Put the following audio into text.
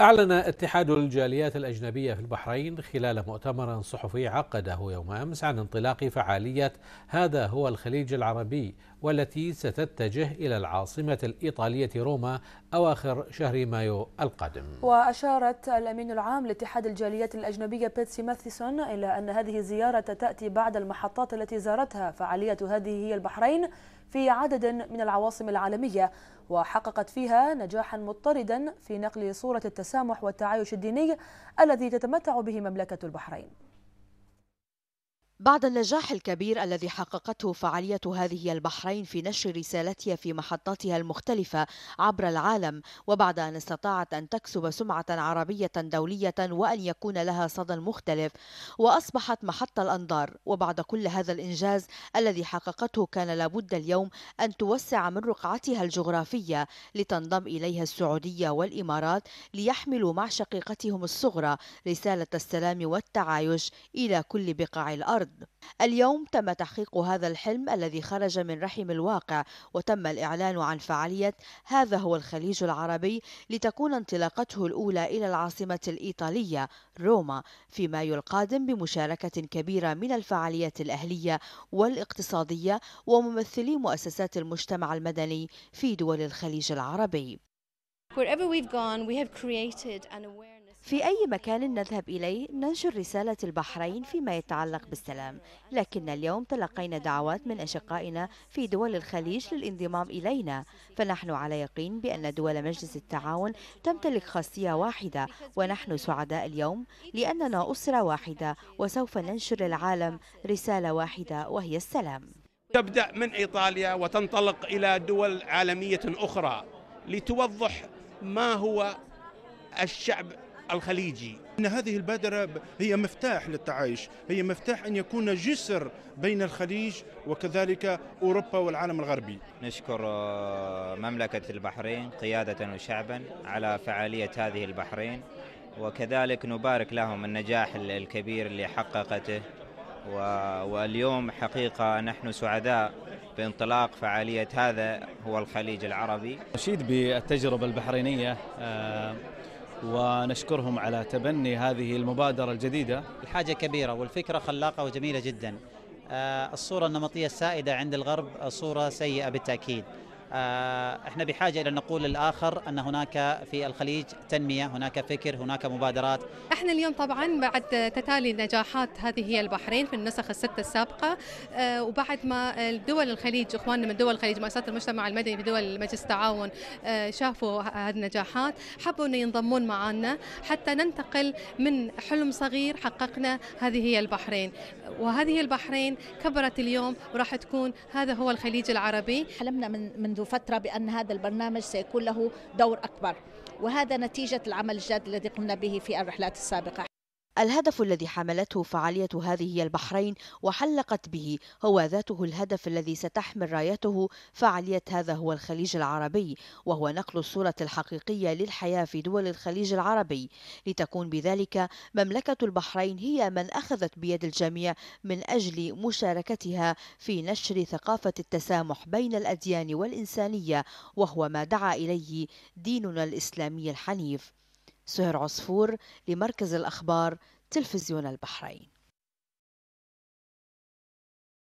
أعلن اتحاد الجاليات الأجنبية في البحرين خلال مؤتمر صحفي عقده يوم أمس عن انطلاق فعالية هذا هو الخليج العربي والتي ستتجه إلى العاصمة الإيطالية روما أواخر شهر مايو القادم وأشارت الأمين العام لاتحاد الجاليات الأجنبية بيتسي ماثيسون إلى أن هذه الزيارة تأتي بعد المحطات التي زارتها فعالية هذه هي البحرين في عدد من العواصم العالمية وحققت فيها نجاحا مضطردا في نقل صورة التسامح والتعايش الديني الذي تتمتع به مملكة البحرين بعد النجاح الكبير الذي حققته فعالية هذه البحرين في نشر رسالتها في محطاتها المختلفة عبر العالم وبعد أن استطاعت أن تكسب سمعة عربية دولية وأن يكون لها صدى مختلف وأصبحت محط الأنظار وبعد كل هذا الإنجاز الذي حققته كان لابد اليوم أن توسع من رقعتها الجغرافية لتنضم إليها السعودية والإمارات ليحملوا مع شقيقتهم الصغرى رسالة السلام والتعايش إلى كل بقاع الأرض الأرض اليوم تم تحقيق هذا الحلم الذي خرج من رحم الواقع وتم الإعلان عن فعالية هذا هو الخليج العربي لتكون انطلاقته الأولى إلى العاصمة الإيطالية روما في مايو القادم بمشاركة كبيرة من الفعاليات الأهلية والاقتصادية وممثلي مؤسسات المجتمع المدني في دول الخليج العربي. Wherever we've gone, we have created an awareness. في أي مكان نذهب إليه ننشر رسالة البحرين فيما يتعلق بالسلام لكن اليوم تلقينا دعوات من أشقائنا في دول الخليج للانضمام إلينا فنحن على يقين بأن دول مجلس التعاون تمتلك خاصية واحدة ونحن سعداء اليوم لأننا أسرة واحدة وسوف ننشر للعالم رسالة واحدة وهي السلام تبدأ من إيطاليا وتنطلق إلى دول عالمية أخرى لتوضح ما هو الشعب الخليجي إن هذه البادرة هي مفتاح للتعايش هي مفتاح أن يكون جسر بين الخليج وكذلك أوروبا والعالم الغربي نشكر آه، مملكة البحرين قيادة وشعبا على فعالية هذه البحرين وكذلك نبارك لهم النجاح الكبير اللي حققته واليوم حقيقة نحن سعداء بانطلاق فعالية هذا هو الخليج العربي أشيد بالتجربة البحرينية آه، ونشكرهم على تبني هذه المبادرة الجديدة الحاجة كبيرة والفكرة خلاقة وجميلة جدا آه، الصورة النمطية السائدة عند الغرب صورة سيئة بالتأكيد آه، احنا بحاجه الى نقول للاخر ان هناك في الخليج تنميه، هناك فكر، هناك مبادرات. احنا اليوم طبعا بعد تتالي نجاحات هذه هي البحرين في النسخ السته السابقه اه وبعد ما دول الخليج اخواننا من دول الخليج مؤسسات المجتمع المدني في دول مجلس التعاون اه شافوا هذه النجاحات، حبوا انه ينضمون معنا حتى ننتقل من حلم صغير حققنا هذه هي البحرين، وهذه البحرين كبرت اليوم وراح تكون هذا هو الخليج العربي. حلمنا من من منذ فترة بأن هذا البرنامج سيكون له دور أكبر وهذا نتيجة العمل الجاد الذي قمنا به في الرحلات السابقة الهدف الذي حملته فعالية هذه البحرين وحلقت به هو ذاته الهدف الذي ستحمل رايته فعالية هذا هو الخليج العربي وهو نقل الصورة الحقيقية للحياة في دول الخليج العربي لتكون بذلك مملكة البحرين هي من أخذت بيد الجميع من أجل مشاركتها في نشر ثقافة التسامح بين الأديان والإنسانية وهو ما دعا إليه ديننا الإسلامي الحنيف سهير عصفور لمركز الأخبار تلفزيون البحرين